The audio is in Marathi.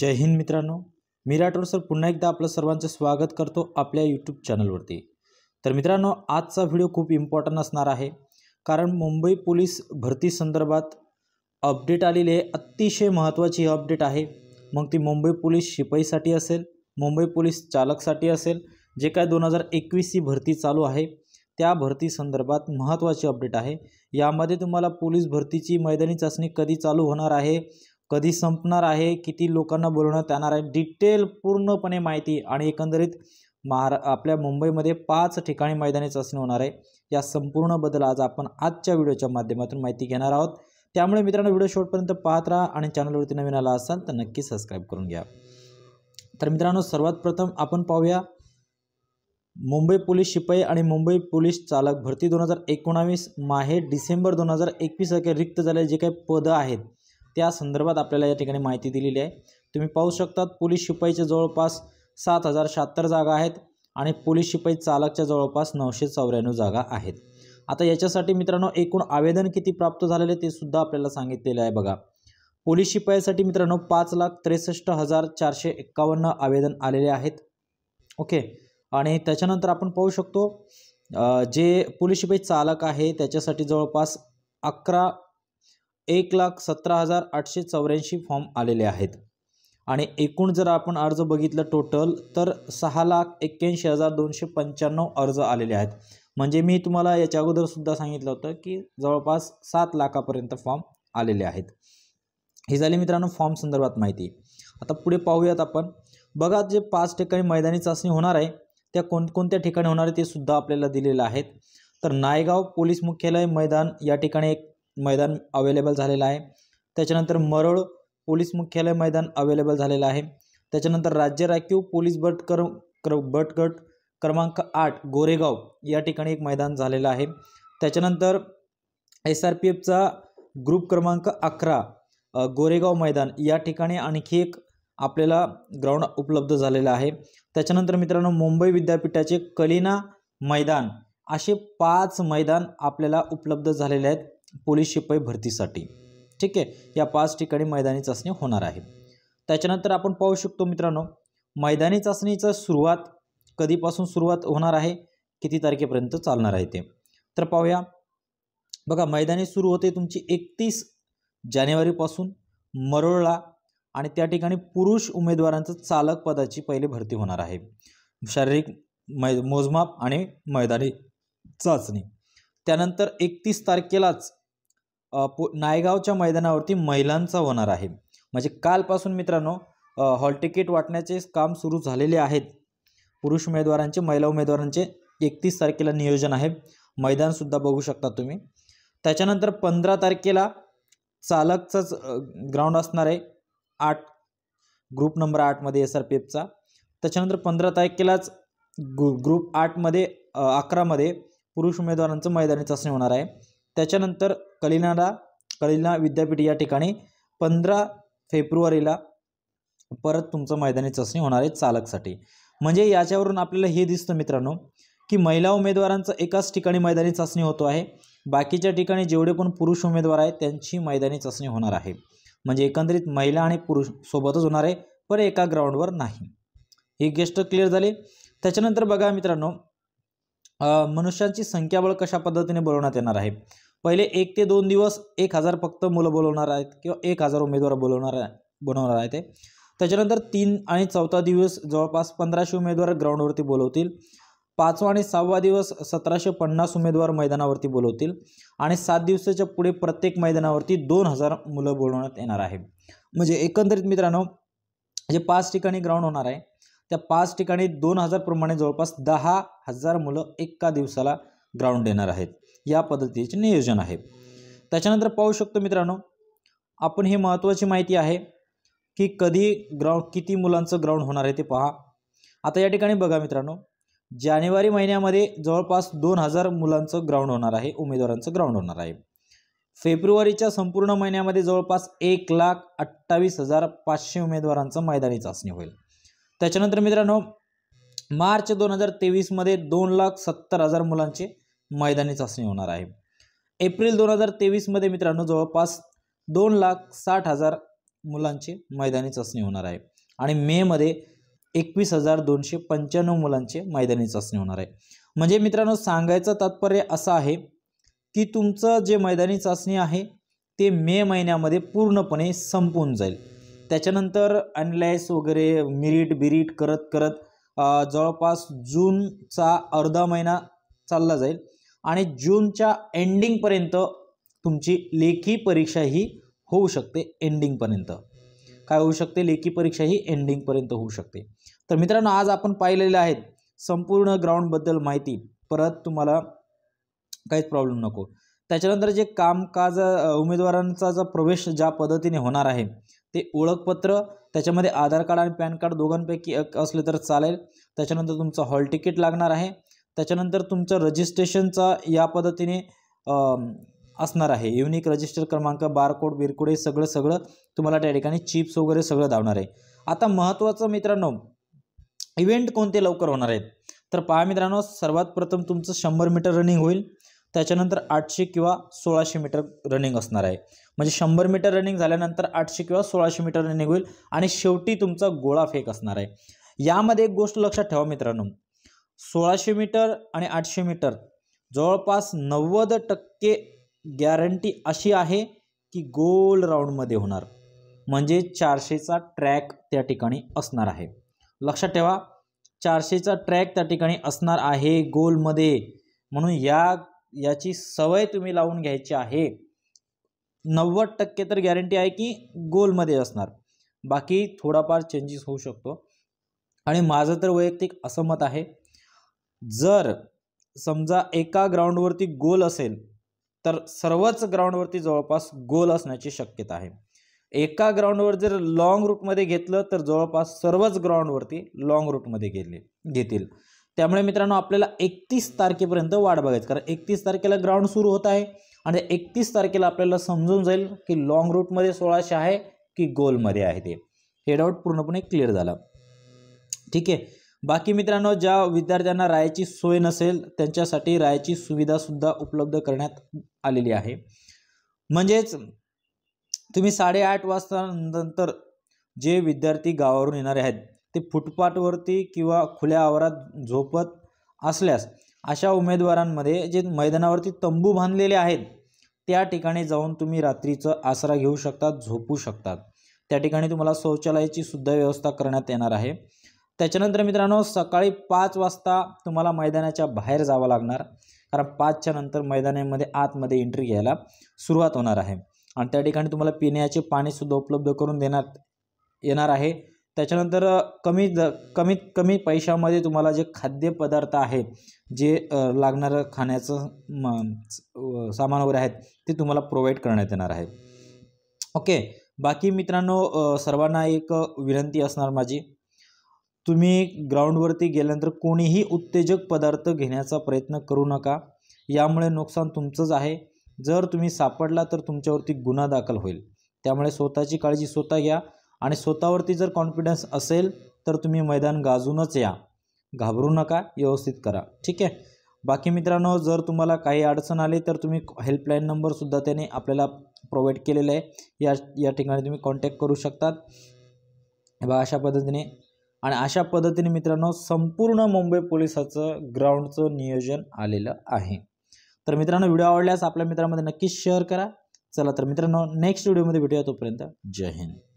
जय हिंद मित्रांनो मी राठोड सर पुन्हा एकदा आपलं सर्वांचं स्वागत करतो आपल्या यूट्यूब चॅनलवरती तर मित्रांनो आजचा व्हिडिओ खूप इम्पॉर्टंट असणार आहे कारण मुंबई पोलीस भरती संदर्भात अपडेट आलेली आहे अतिशय महत्त्वाची अपडेट आहे मग ती मुंबई पोलीस शिपाईसाठी असेल मुंबई पोलीस चालकसाठी असेल जे काय दोन हजार एकवीस ही भरती चालू आहे त्या भरती संदर्भात महत्त्वाची अपडेट आहे यामध्ये तुम्हाला पोलीस भरतीची मैदानी चाचणी कधी चालू होणार आहे कधी संपणार आहे किती लोकांना बोलवण्यात येणार आहे डिटेल पूर्णपणे माहिती आणि एकंदरीत महारा आपल्या मुंबईमध्ये पाच ठिकाणी मैदानी चाचणी होणार आहे या संपूर्ण बदल आज आपण आजच्या व्हिडिओच्या माध्यमातून माहिती घेणार आहोत त्यामुळे मित्रांनो व्हिडिओ शेवटपर्यंत पाहत राहा आणि चॅनलवरती नवीन आला असाल तर नक्की सबस्क्राईब करून घ्या तर मित्रांनो सर्वात प्रथम आपण पाहूया मुंबई पोलीस शिपाई आणि मुंबई पोलीस चालक भरती दोन हजार एकोणावीस माहे डिसेंबर दोन हजार एकवीस अखेर रिक्त झालेले जे काही पदं आहेत त्या संदर्भात आपल्याला या ठिकाणी माहिती दिलेली आहे तुम्ही पाहू शकता पोलीस शिपाईच्या जवळपास सात हजार शहात्तर जागा आहेत आणि पोलीस शिपाई चालकच्या जवळपास नऊशे चौऱ्याण्णव जागा आहेत आता याच्यासाठी मित्रांनो एकूण आवेदन किती प्राप्त झालेले ते सुद्धा आपल्याला सांगितलेलं आहे बघा पोलीस शिपाईसाठी मित्रांनो पाच लाख त्रेसष्ट हजार चारशे एक्कावन्न आवेदन आलेले आहेत ओके आणि त्याच्यानंतर आपण पाहू शकतो जे पोलीस शिपाई चालक आहे त्याच्यासाठी जवळपास अकरा एक लाख सतरा हजार आठशे चौऱ्याऐंशी फॉर्म आलेले आहेत आणि एकूण जर आपण अर्ज बघितलं टोटल तर सहा लाख एक्क्याऐंशी हजार दोनशे पंच्याण्णव अर्ज आलेले आहेत म्हणजे मी तुम्हाला याच्या अगोदरसुद्धा सांगितलं होतं की जवळपास सात लाखापर्यंत फॉर्म आलेले आहेत ही झाले मित्रांनो फॉर्म संदर्भात माहिती आता पुढे पाहूयात आपण बघा जे पाच ठिकाणी मैदानी चाचणी होणार आहे त्या कोणकोणत्या ठिकाणी होणार आहे ते सुद्धा आपल्याला दिलेलं आहेत तर नायगाव पोलीस मुख्यालय मैदान या ठिकाणी एक मैदान अवेलेबल झालेलं आहे त्याच्यानंतर मरळ पोलीस मुख्यालय मैदान अवेलेबल झालेलं आहे त्याच्यानंतर राज्य राखीव पोलीस बट कर क्र बट गट क्रमांक आठ गोरेगाव या ठिकाणी एक मैदान झालेलं आहे त्याच्यानंतर एस आर पी एफचा ग्रुप क्रमांक अकरा गोरेगाव मैदान या ठिकाणी आणखी एक आपल्याला ग्राउंड उपलब्ध झालेला आहे त्याच्यानंतर मित्रांनो मुंबई विद्यापीठाचे कलिना मैदान असे पाच मैदान आपल्याला उपलब्ध झालेले आहेत पोलीस शिपाई भरतीसाठी ठीक आहे या पाच ठिकाणी मैदानी चाचणी होणार आहे त्याच्यानंतर आपण पाहू शकतो मित्रांनो मैदानी चाचणीचं सुरुवात कधीपासून सुरुवात होणार आहे किती तारखेपर्यंत चालणार आहे ते तर पाहूया बघा मैदानी सुरू होते तुमची एकतीस जानेवारीपासून मरोळला आणि त्या ठिकाणी पुरुष उमेदवारांचं चालक पदाची पहिली भरती होणार आहे शारीरिक मै मोजमाप आणि मैदानी चाचणी त्यानंतर एकतीस तारखेलाच पु नायगावच्या मैदानावरती महिलांचा होणार आहे म्हणजे कालपासून मित्रांनो हॉल तिकीट वाटण्याचे काम सुरू झालेले आहेत पुरुष उमेदवारांचे महिला उमेदवारांचे एकतीस तारखेला नियोजन आहे मैदानसुद्धा बघू शकता तुम्ही त्याच्यानंतर पंधरा तारखेला चालकचंच ग्राउंड असणार आहे आठ ग्रुप नंबर आठमध्ये एस आर पी एफचा त्याच्यानंतर पंधरा तारखेलाच ग्रु ग्रुप आठमध्ये अकरामध्ये पुरुष उमेदवारांचं मैदानी चाचणी होणार आहे त्याच्यानंतर कलिनाला कलिना विद्यापीठ या ठिकाणी पंधरा फेब्रुवारीला परत तुमचं मैदानी चाचणी होणार आहे चालकसाठी म्हणजे याच्यावरून आपल्याला हे दिसतं मित्रांनो की महिला उमेदवारांचं एकाच ठिकाणी मैदानी चाचणी होतो आहे बाकीच्या ठिकाणी जेवढे पण पुरुष उमेदवार आहेत त्यांची मैदानी चाचणी होणार आहे म्हणजे एकंदरीत महिला आणि पुरुष सोबतच होणार आहे पण एका ग्राउंडवर नाही ही गेस्ट क्लिअर झाली त्याच्यानंतर बघा मित्रांनो मनुष्यांची संख्याबळ कशा पद्धतीने बोलवण्यात येणार आहे पहिले एक ते दोन दिवस एक हजार फक्त मुलं बोलवणार आहेत किंवा एक हजार उमेदवार बोलवणार आहे बनवणार आहेत त्याच्यानंतर तीन आणि चौथा दिवस जवळपास पंधराशे उमेदवार ग्राउंडवरती बोलवतील पाचवा आणि सहावा दिवस सतराशे पन्नास उमेदवार मैदानावरती बोलवतील आणि सात दिवसाच्या पुढे प्रत्येक मैदानावरती दोन हजार मुलं बोलवण्यात येणार आहे म्हणजे एकंदरीत मित्रांनो जे पाच ठिकाणी ग्राउंड होणार आहे त्या पाच ठिकाणी दोन हजारप्रमाणे जवळपास दहा हजार मुलं एका दिवसाला ग्राउंड देणार आहेत या पद्धतीचे नियोजन आहे त्याच्यानंतर पाहू शकतो मित्रांनो आपण ही महत्त्वाची माहिती आहे की कधी ग्राउंड किती मुलांचं ग्राउंड होणार आहे ते पहा आता या ठिकाणी बघा मित्रांनो जानेवारी महिन्यामध्ये जवळपास दोन हजार मुलांचं ग्राउंड होणार आहे उमेदवारांचं ग्राउंड होणार आहे फेब्रुवारीच्या संपूर्ण महिन्यामध्ये जवळपास एक लाख अठ्ठावीस हजार पाचशे उमेदवारांचं मैदानी चाचणी होईल त्याच्यानंतर मित्रांनो मार्च दोन हजार तेवीसमध्ये दोन लाख सत्तर हजार मुलांची मैदानी चाचणी होणार आहे एप्रिल दोन हजार तेवीसमध्ये मित्रांनो जवळपास दोन लाख साठ हजार मुलांची मैदानी चाचणी होणार आहे आणि मेमध्ये एकवीस हजार दोनशे पंच्याण्णव मुलांचे मैदानी चाचणी होणार आहे म्हणजे मित्रांनो सांगायचं तात्पर्य असं आहे की तुमचं जे मैदानी चाचणी आहे ते मे महिन्यामध्ये पूर्णपणे संपून जाईल त्याच्यानंतर अनलायस वगैरे मिरीट बिरीट करत करत जवळपास जूनचा अर्धा महिना चालला जाईल आणि जूनच्या एंडिंगपर्यंत तुमची लेखी परीक्षा ही होऊ शकते एंडिंगपर्यंत काय होऊ शकते लेखी परीक्षा ही एंडिंगपर्यंत होऊ शकते तर मित्रांनो आज आपण पाहिलेले आहेत संपूर्ण ग्राउंडबद्दल माहिती परत तुम्हाला काहीच प्रॉब्लेम नको त्याच्यानंतर जे कामकाज उमेदवारांचा जो प्रवेश ज्या पद्धतीने होणार आहे ते ओळखपत्र त्याच्यामध्ये आधार कार्ड आणि पॅन कार्ड दोघांपैकी एक असले तर चालेल त्याच्यानंतर तुमचं हॉल तिकीट लागणार आहे त्याच्यानंतर तुमचं रजिस्ट्रेशनचा या पद्धतीने असणार आहे युनिक रजिस्टर क्रमांक बारकोड बिरकोड हे सगळं सगळं तुम्हाला त्या ठिकाणी चिप्स वगैरे सगळं धावणार आहे आता महत्त्वाचं मित्रांनो इव्हेंट कोणते लवकर होणार आहेत तर पहा मित्रांनो सर्वात प्रथम तुमचं शंभर मीटर रनिंग होईल त्याच्यानंतर आठशे किंवा सोळाशे मीटर रनिंग असणार आहे म्हणजे शंभर मीटर रनिंग झाल्यानंतर आठशे किंवा सोळाशे मीटर रनिंग होईल आणि शेवटी तुमचा गोळा फेक असणार आहे यामध्ये एक गोष्ट लक्षात ठेवा मित्रांनो सोळाशे मीटर आणि आठशे मीटर जवळपास नव्वद टक्के गॅरंटी अशी आहे की गोल राऊंडमध्ये होणार म्हणजे चारशेचा ट्रॅक त्या ठिकाणी असणार आहे लक्षात ठेवा चारशेचा ट्रॅक त्या ठिकाणी असणार आहे गोलमध्ये म्हणून या याची सवय तुम्ही लावून घ्यायची आहे नव्वद टक्के तर गॅरंटी आहे की गोलमध्ये असणार बाकी थोडाफार चेंजेस होऊ शकतो आणि माझं तर वैयक्तिक असं मत आहे जर समजा एका ग्राउंडवरती गोल असेल तर सर्वच ग्राउंडवरती जवळपास गोल असण्याची शक्यता आहे एका ग्राउंडवर जर लाँग रूटमध्ये घेतलं तर जवळपास सर्वच ग्राउंडवरती लाँग रूटमध्ये गेले घेतील त्यामुळे मित्रांनो आपल्याला एकतीस तारखेपर्यंत वाट बघायची कारण एकतीस तारखेला ग्राउंड सुरू होत आहे आणि एकतीस तारखेला आपल्याला समजून जाईल की लाँग रूटमध्ये सोळाशे आहे की गोलमध्ये आहे ते हे डाऊट पूर्णपणे क्लिअर झाला ठीक आहे बाकी मित्रांनो ज्या विद्यार्थ्यांना रायाची सोय नसेल त्यांच्यासाठी राहायची सुविधासुद्धा उपलब्ध करण्यात आलेली आहे म्हणजेच तुम्ही साडेआठ वाजता नंतर जे विद्यार्थी गावावरून येणारे आहेत ते फुटपाथवरती किंवा खुल्या आवारात झोपत असल्यास अशा उमेदवारांमध्ये जे मैदानावरती तंबू बांधलेले आहेत त्या ठिकाणी जाऊन तुम्ही रात्रीचं आसरा घेऊ शकतात झोपू शकतात त्या ठिकाणी तुम्हाला शौचालयाची सुद्धा व्यवस्था करण्यात येणार आहे त्याच्यानंतर मित्रांनो सकाळी पाच वाजता तुम्हाला मैदानाच्या बाहेर जावं लागणार कारण पाचच्या नंतर मैदानामध्ये आतमध्ये एंट्री घ्यायला सुरुवात होणार आहे आणि त्या ठिकाणी तुम्हाला पिण्याचे पाणीसुद्धा उपलब्ध करून देण्यात येणार आहे त्याच्यानंतर कमी द कमीत कमी पैशामध्ये तुम्हाला जे खाद्यपदार्थ आहे जे लागणारं खाण्याचं म सामान वगैरे आहेत ते तुम्हाला प्रोव्हाइड करण्यात येणार आहे ओके बाकी मित्रांनो सर्वांना एक विनंती असणार माझी तुम्ही ग्राउंडवरती गेल्यानंतर कोणीही उत्तेजक पदार्थ घेण्याचा प्रयत्न करू नका यामुळे नुकसान तुमचंच आहे जर तुम्ही सापडला तर तुमच्यावरती गुन्हा दाखल होईल त्यामुळे स्वतःची काळजी स्वतः घ्या आणि स्वतःवरती जर कॉन्फिडन्स असेल तर तुम्ही मैदान गाजूनच या घाबरू नका व्यवस्थित करा ठीक आहे बाकी मित्रांनो जर तुम्हाला काही अडचण आली तर तुम्ही हेल्पलाईन नंबरसुद्धा त्याने आपल्याला प्रोव्हाइड केलेला आहे या या ठिकाणी तुम्ही कॉन्टॅक्ट करू शकतात बघा अशा पद्धतीने आणि अशा पद्धतीने मित्रांनो संपूर्ण मुंबई पोलिसाचं ग्राउंडचं नियोजन आलेलं आहे तर मित्रांनो व्हिडिओ आवडल्यास आपल्या मित्रांमध्ये नक्कीच शेअर करा चला तर मित्रांनो नेक्स्ट व्हिडिओमध्ये भेटूया तोपर्यंत जय हिंद